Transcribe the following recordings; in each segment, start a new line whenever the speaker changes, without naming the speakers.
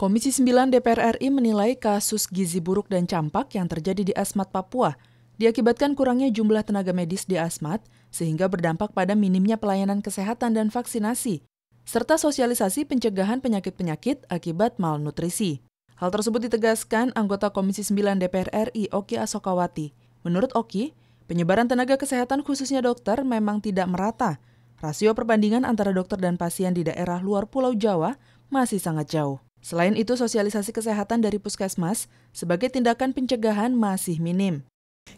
Komisi 9 DPR RI menilai kasus gizi buruk dan campak yang terjadi di Asmat Papua diakibatkan kurangnya jumlah tenaga medis di Asmat sehingga berdampak pada minimnya pelayanan kesehatan dan vaksinasi serta sosialisasi pencegahan penyakit-penyakit akibat malnutrisi. Hal tersebut ditegaskan anggota Komisi 9 DPR RI Oki Asokawati. Menurut Oki, penyebaran tenaga kesehatan khususnya dokter memang tidak merata. Rasio perbandingan antara dokter dan pasien di daerah luar Pulau Jawa masih sangat jauh. Selain itu, sosialisasi kesehatan dari puskesmas sebagai tindakan pencegahan masih minim.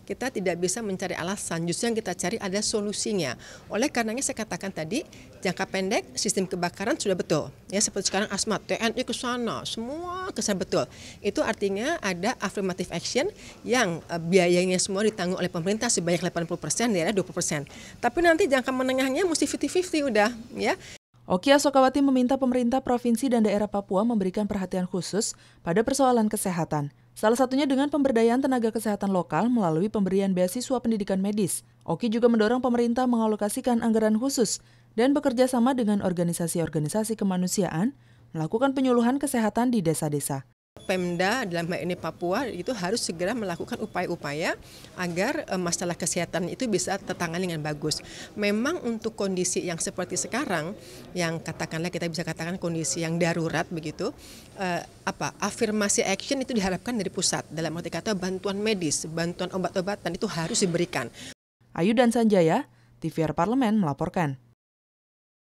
Kita tidak bisa mencari alasan, justru yang kita cari ada solusinya. Oleh karenanya saya katakan tadi, jangka pendek sistem kebakaran sudah betul. Ya seperti sekarang asma, TNI ke sana, semua kesan betul. Itu artinya ada affirmative action yang eh, biayanya semua ditanggung oleh pemerintah sebanyak 80%, daerah 20%. Tapi nanti jangka menengahnya mesti 50-50 udah. ya Oki Asokawati meminta pemerintah provinsi dan daerah
Papua memberikan perhatian khusus pada persoalan kesehatan, salah satunya dengan pemberdayaan tenaga kesehatan lokal melalui pemberian beasiswa pendidikan medis. Oki juga mendorong pemerintah mengalokasikan anggaran khusus dan bekerja sama dengan organisasi-organisasi kemanusiaan melakukan penyuluhan kesehatan di desa-desa.
Pemda dalam hal ini Papua itu harus segera melakukan upaya-upaya agar e, masalah kesehatan itu bisa tertangani dengan bagus. Memang untuk kondisi yang seperti sekarang yang katakanlah kita bisa katakan kondisi yang darurat begitu e, apa afirmasi action itu diharapkan dari pusat dalam arti kata bantuan medis, bantuan obat-obatan itu harus diberikan. Ayu dan Sanjaya, TVR Parlemen
melaporkan.